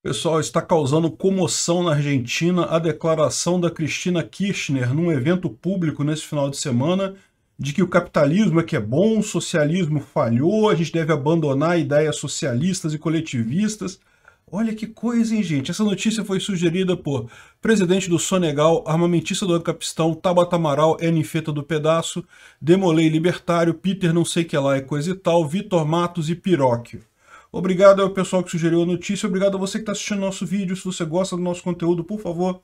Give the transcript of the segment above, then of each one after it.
Pessoal, está causando comoção na Argentina a declaração da Cristina Kirchner num evento público nesse final de semana de que o capitalismo é que é bom, o socialismo falhou, a gente deve abandonar ideias socialistas e coletivistas. Olha que coisa, hein, gente? Essa notícia foi sugerida por presidente do Sonegal, armamentista do Ancapistão, Tabata Amaral, Enfeta é do Pedaço, Demolei Libertário, Peter não sei que lá é coisa e tal, Vitor Matos e Piróquio. Obrigado ao pessoal que sugeriu a notícia, obrigado a você que está assistindo nosso vídeo. Se você gosta do nosso conteúdo, por favor,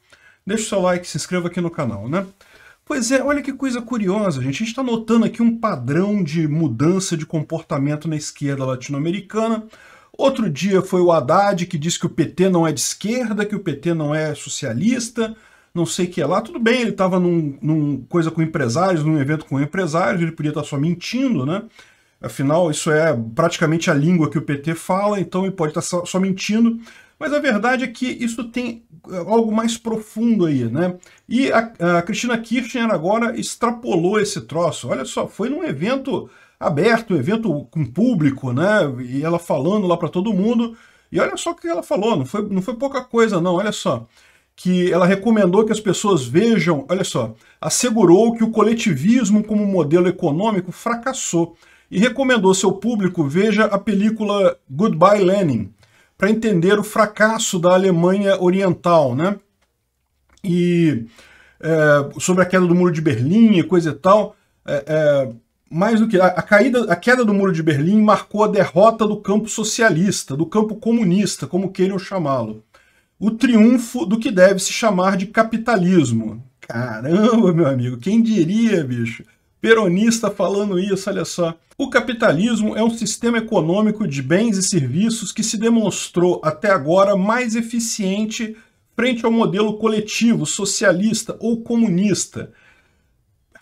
deixe o seu like, se inscreva aqui no canal, né? Pois é, olha que coisa curiosa, gente. A gente está notando aqui um padrão de mudança de comportamento na esquerda latino-americana. Outro dia foi o Haddad que disse que o PT não é de esquerda, que o PT não é socialista, não sei o que é lá. Tudo bem, ele estava num, num, coisa com empresários, num evento com empresários, ele podia estar tá só mentindo, né? Afinal, isso é praticamente a língua que o PT fala, então ele pode estar só, só mentindo. Mas a verdade é que isso tem eh, algo mais profundo aí, né? E a, a Cristina Kirchner agora extrapolou esse troço. Olha só, foi num evento aberto, um evento com público, né? E ela falando lá para todo mundo. E olha só o que ela falou, não foi, não foi pouca coisa, não, olha só. Que ela recomendou que as pessoas vejam, olha só, assegurou que o coletivismo como modelo econômico fracassou e recomendou ao seu público veja a película Goodbye Lenin, para entender o fracasso da Alemanha Oriental, né? E é, sobre a queda do Muro de Berlim e coisa e tal. É, é, mais do que a, a, caída, a queda do Muro de Berlim marcou a derrota do campo socialista, do campo comunista, como queiram chamá-lo. O triunfo do que deve se chamar de capitalismo. Caramba, meu amigo, quem diria, bicho? peronista falando isso, olha só. O capitalismo é um sistema econômico de bens e serviços que se demonstrou até agora mais eficiente frente ao modelo coletivo, socialista ou comunista.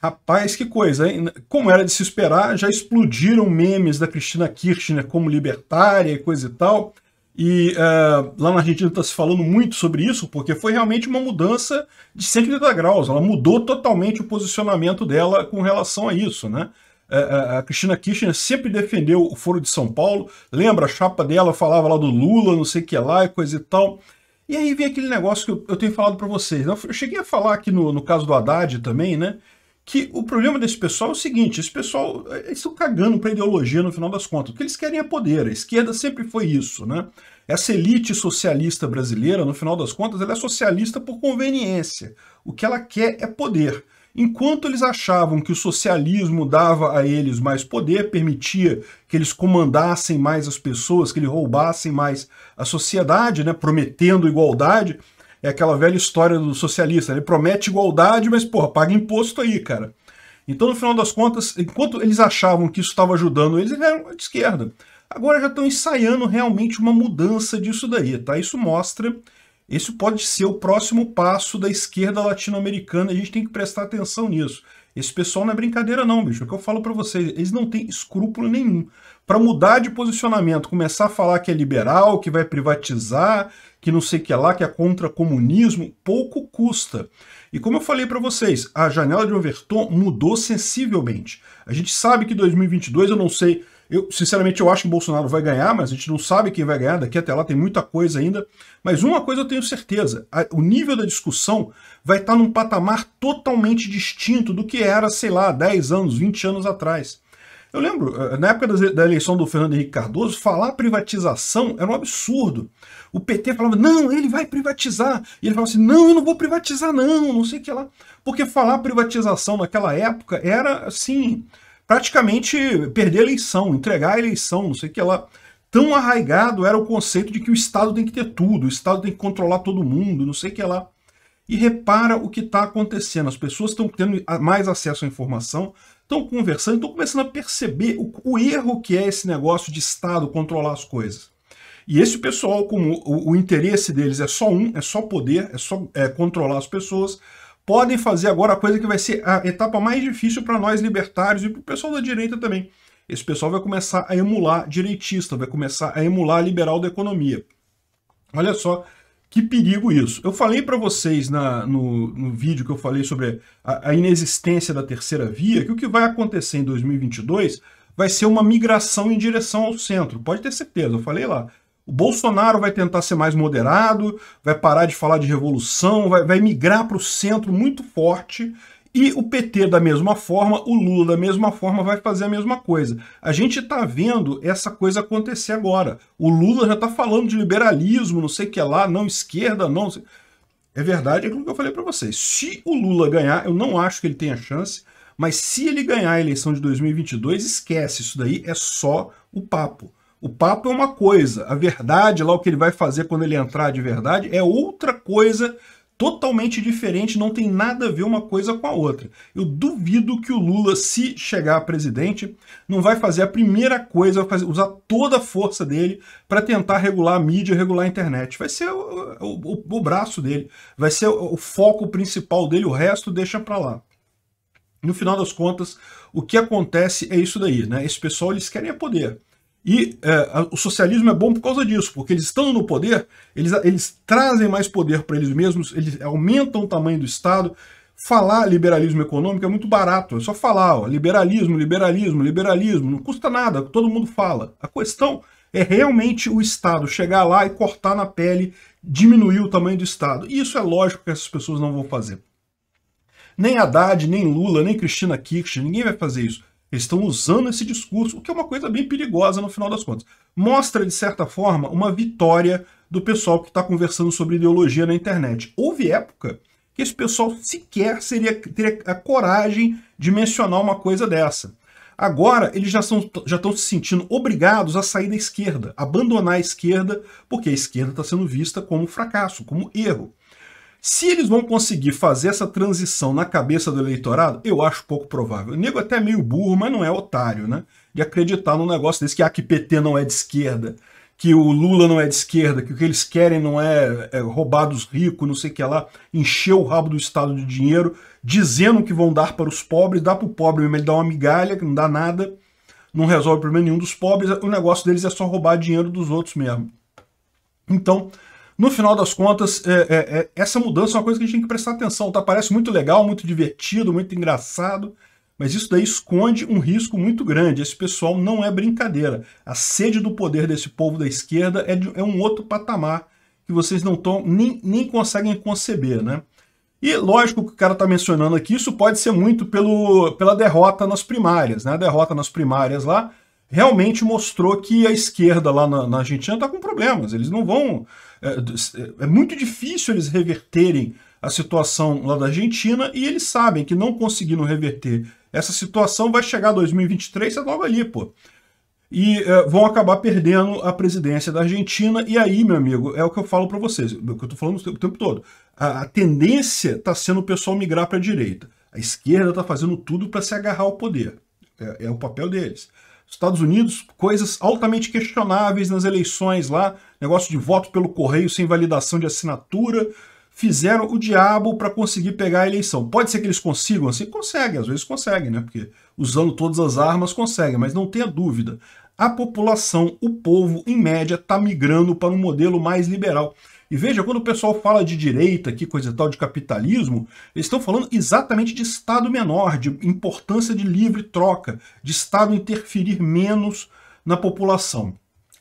Rapaz, que coisa, hein? Como era de se esperar, já explodiram memes da Cristina Kirchner como libertária e coisa e tal. E uh, lá na Argentina está se falando muito sobre isso, porque foi realmente uma mudança de 180 graus. Ela mudou totalmente o posicionamento dela com relação a isso, né? Uh, a Cristina Kirchner sempre defendeu o Foro de São Paulo. Lembra, a chapa dela falava lá do Lula, não sei o que lá e coisa e tal. E aí vem aquele negócio que eu, eu tenho falado para vocês. Né? Eu cheguei a falar aqui no, no caso do Haddad também, né? que o problema desse pessoal é o seguinte, esse pessoal, eh, eles estão cagando para ideologia no final das contas, o que eles querem é poder, a esquerda sempre foi isso, né? Essa elite socialista brasileira, no final das contas, ela é socialista por conveniência, o que ela quer é poder. Enquanto eles achavam que o socialismo dava a eles mais poder, permitia que eles comandassem mais as pessoas, que eles roubassem mais a sociedade, né, prometendo igualdade, é aquela velha história do socialista. Né? Ele promete igualdade, mas, porra, paga imposto aí, cara. Então, no final das contas, enquanto eles achavam que isso estava ajudando eles, eles eram de esquerda. Agora já estão ensaiando realmente uma mudança disso daí, tá? Isso mostra, isso pode ser o próximo passo da esquerda latino-americana, a gente tem que prestar atenção nisso. Esse pessoal não é brincadeira não, bicho, é o que eu falo para vocês, eles não têm escrúpulo nenhum. Para mudar de posicionamento, começar a falar que é liberal, que vai privatizar, que não sei que é lá, que é contra comunismo, pouco custa. E como eu falei para vocês, a janela de Overton mudou sensivelmente. A gente sabe que 2022, eu não sei, eu sinceramente eu acho que Bolsonaro vai ganhar, mas a gente não sabe quem vai ganhar, daqui até lá tem muita coisa ainda. Mas uma coisa eu tenho certeza, a, o nível da discussão vai estar tá num patamar totalmente distinto do que era, sei lá, 10 anos, 20 anos atrás. Eu lembro, eh, na época da eleição do Fernando Henrique Cardoso, falar privatização era um absurdo. O PT falava, não, ele vai privatizar. E ele falava assim, não, eu não vou privatizar, não, não sei o que lá. Porque falar privatização naquela época era, assim, praticamente perder a eleição, entregar a eleição, não sei o que lá. Tão arraigado era o conceito de que o Estado tem que ter tudo, o Estado tem que controlar todo mundo, não sei o que lá. E repara o que está acontecendo. As pessoas estão tendo mais acesso à informação, estão conversando, estão começando a perceber o, o, erro que é esse negócio de Estado controlar as coisas. E esse pessoal, como o, o interesse deles é só um, é só poder, é só é, controlar as pessoas, podem fazer agora a coisa que vai ser a etapa mais difícil para nós libertários e para o pessoal da direita também. Esse pessoal vai começar a emular direitista, vai começar a emular liberal da economia. Olha só que perigo isso. Eu falei para vocês na, no, no, vídeo que eu falei sobre a, a, inexistência da terceira via, que o que vai acontecer em 2022 vai ser uma migração em direção ao centro. Pode ter certeza, eu falei lá. O Bolsonaro vai tentar ser mais moderado, vai parar de falar de revolução, vai, vai migrar para o centro muito forte e o PT, da mesma forma, o Lula, da mesma forma, vai fazer a mesma coisa. A gente está vendo essa coisa acontecer agora. O Lula já está falando de liberalismo, não sei o que lá, não esquerda, não. É verdade, é aquilo que eu falei para vocês. Se o Lula ganhar, eu não acho que ele tenha chance, mas se ele ganhar a eleição de 2022, esquece. Isso daí é só o papo. O papo é uma coisa, a verdade, lá o que ele vai fazer quando ele entrar de verdade, é outra coisa totalmente diferente, não tem nada a ver uma coisa com a outra. Eu duvido que o Lula, se chegar a presidente, não vai fazer a primeira coisa, fazer, usar toda a força dele para tentar regular a mídia, regular a internet. Vai ser o, o, o braço dele, vai ser o, o foco principal dele, o resto deixa para lá. No final das contas, o que acontece é isso daí, né? Esse pessoal, eles querem é poder. E é, o socialismo é bom por causa disso, porque eles estão no poder, eles, eles trazem mais poder para eles mesmos, eles aumentam o tamanho do Estado. Falar liberalismo econômico é muito barato, é só falar ó, liberalismo, liberalismo, liberalismo, não custa nada, todo mundo fala. A questão é realmente o Estado chegar lá e cortar na pele, diminuir o tamanho do Estado. E isso é lógico que essas pessoas não vão fazer. Nem Haddad, nem Lula, nem Cristina Kirchner, ninguém vai fazer isso. Eles estão usando esse discurso, o que é uma coisa bem perigosa no final das contas. Mostra, de certa forma, uma vitória do pessoal que está conversando sobre ideologia na internet. Houve época que esse pessoal sequer seria, teria a coragem de mencionar uma coisa dessa. Agora, eles já estão já tão se sentindo obrigados a sair da esquerda, abandonar a esquerda, porque a esquerda está sendo vista como fracasso, como erro. Se eles vão conseguir fazer essa transição na cabeça do eleitorado, eu acho pouco provável. O nego é até é meio burro, mas não é otário, né? De acreditar num negócio desse que, ah, que PT não é de esquerda, que o Lula não é de esquerda, que o que eles querem não é, é roubar dos ricos, não sei o que lá, encher o rabo do Estado de dinheiro, dizendo que vão dar para os pobres, dá para o pobre mesmo, ele dá uma migalha, que não dá nada, não resolve problema nenhum dos pobres, o negócio deles é só roubar dinheiro dos outros mesmo. Então, no final das contas, é, é, é, essa mudança é uma coisa que a gente tem que prestar atenção, tá? Parece muito legal, muito divertido, muito engraçado, mas isso daí esconde um risco muito grande. Esse pessoal não é brincadeira. A sede do poder desse povo da esquerda é, de, é um outro patamar que vocês não tão, nem, nem conseguem conceber, né? E lógico que o cara está mencionando aqui, isso pode ser muito pelo, pela derrota nas primárias, né? A derrota nas primárias lá realmente mostrou que a esquerda lá na, na Argentina está com problemas. Eles não vão é, é, é, muito difícil eles reverterem a situação lá da Argentina e eles sabem que não conseguindo reverter essa situação vai chegar 2023, é logo ali, pô. E é, vão acabar perdendo a presidência da Argentina. E aí, meu amigo, é o que eu falo para vocês, é o que eu tô falando o tempo todo. A, a tendência tá sendo o pessoal migrar para a direita. A esquerda tá fazendo tudo para se agarrar ao poder. É, é o papel deles. Estados Unidos, coisas altamente questionáveis nas eleições lá negócio de voto pelo correio sem validação de assinatura, fizeram o diabo para conseguir pegar a eleição. Pode ser que eles consigam assim? Conseguem, às vezes conseguem, né? Porque usando todas as armas conseguem, mas não tenha dúvida. A população, o povo, em média, está migrando para um modelo mais liberal. E veja, quando o pessoal fala de direita aqui, coisa e tal, de capitalismo, eles estão falando exatamente de Estado menor, de importância de livre troca, de Estado interferir menos na população.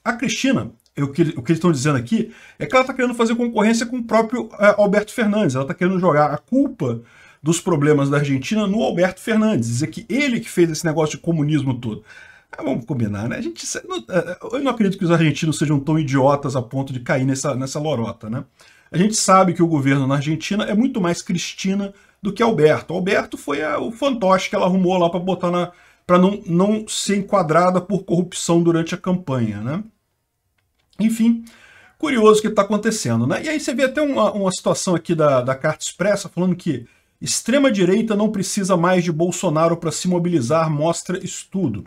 A Cristina o que, o que eles estão dizendo aqui é que ela está querendo fazer concorrência com o próprio é, Alberto Fernandes. Ela está querendo jogar a culpa dos problemas da Argentina no Alberto Fernandes, dizer que ele que fez esse negócio de comunismo todo. Ah, vamos combinar, né? A gente, é, é, eu não acredito que os argentinos sejam tão idiotas a ponto de cair nessa, nessa lorota, né? A gente sabe que o governo na Argentina é muito mais Cristina do que Alberto. Alberto foi a, o fantoche que ela arrumou lá para botar na para não, não ser enquadrada por corrupção durante a campanha, né? Enfim, curioso o que está acontecendo. Né? E aí você vê até uma, uma situação aqui da, da Carta Expressa falando que extrema-direita não precisa mais de Bolsonaro para se mobilizar, mostra estudo.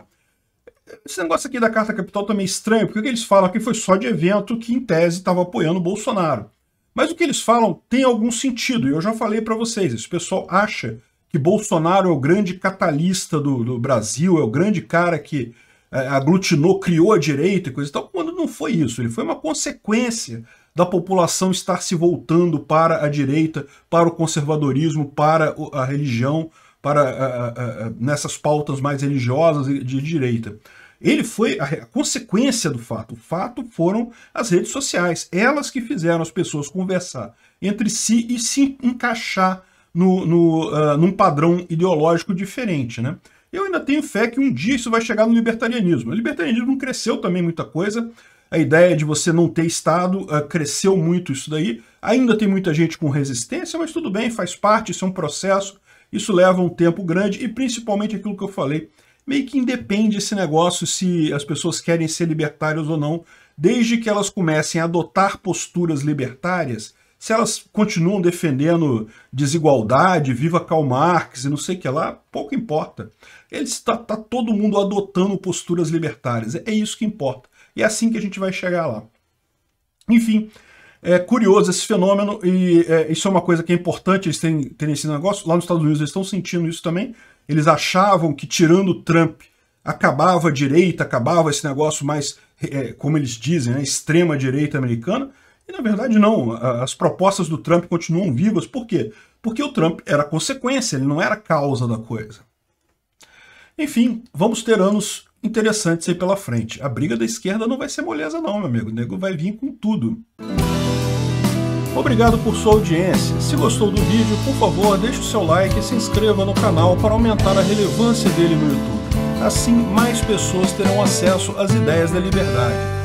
Esse negócio aqui da Carta Capital também é estranho, porque o que eles falam que foi só de evento que, em tese, estava apoiando o Bolsonaro. Mas o que eles falam tem algum sentido, e eu já falei para vocês, esse pessoal acha que Bolsonaro é o grande catalista do, do Brasil, é o grande cara que aglutinou, criou a direita e coisa e tal, quando não foi isso. Ele foi uma consequência da população estar se voltando para a direita, para o conservadorismo, para a religião, para a, a, a, nessas pautas mais religiosas de direita. Ele foi a consequência do fato. O fato foram as redes sociais, elas que fizeram as pessoas conversar entre si e se encaixar no, no, uh, num padrão ideológico diferente. Né? Eu ainda tenho fé que um dia isso vai chegar no libertarianismo. O libertarianismo cresceu também muita coisa. A ideia de você não ter Estado uh, cresceu muito isso daí. Ainda tem muita gente com resistência, mas tudo bem, faz parte, isso é um processo. Isso leva um tempo grande e principalmente aquilo que eu falei, meio que independe esse negócio se as pessoas querem ser libertárias ou não, desde que elas comecem a adotar posturas libertárias, se elas continuam defendendo desigualdade, viva Karl Marx e não sei o que lá, pouco importa. Eles está tá todo mundo adotando posturas libertárias. É, é isso que importa. E é assim que a gente vai chegar lá. Enfim, é curioso esse fenômeno e é, isso é uma coisa que é importante eles terem, terem esse negócio. Lá nos Estados Unidos eles estão sentindo isso também. Eles achavam que tirando o Trump acabava a direita, acabava esse negócio mais, é, como eles dizem, né, extrema direita americana. E na verdade não, as propostas do Trump continuam vivas, por quê? Porque o Trump era consequência, ele não era causa da coisa. Enfim, vamos ter anos interessantes aí pela frente. A briga da esquerda não vai ser moleza não, meu amigo, o nego vai vir com tudo. Obrigado por sua audiência. Se gostou do vídeo, por favor, deixe o seu like e se inscreva no canal para aumentar a relevância dele no YouTube. Assim, mais pessoas terão acesso às ideias da liberdade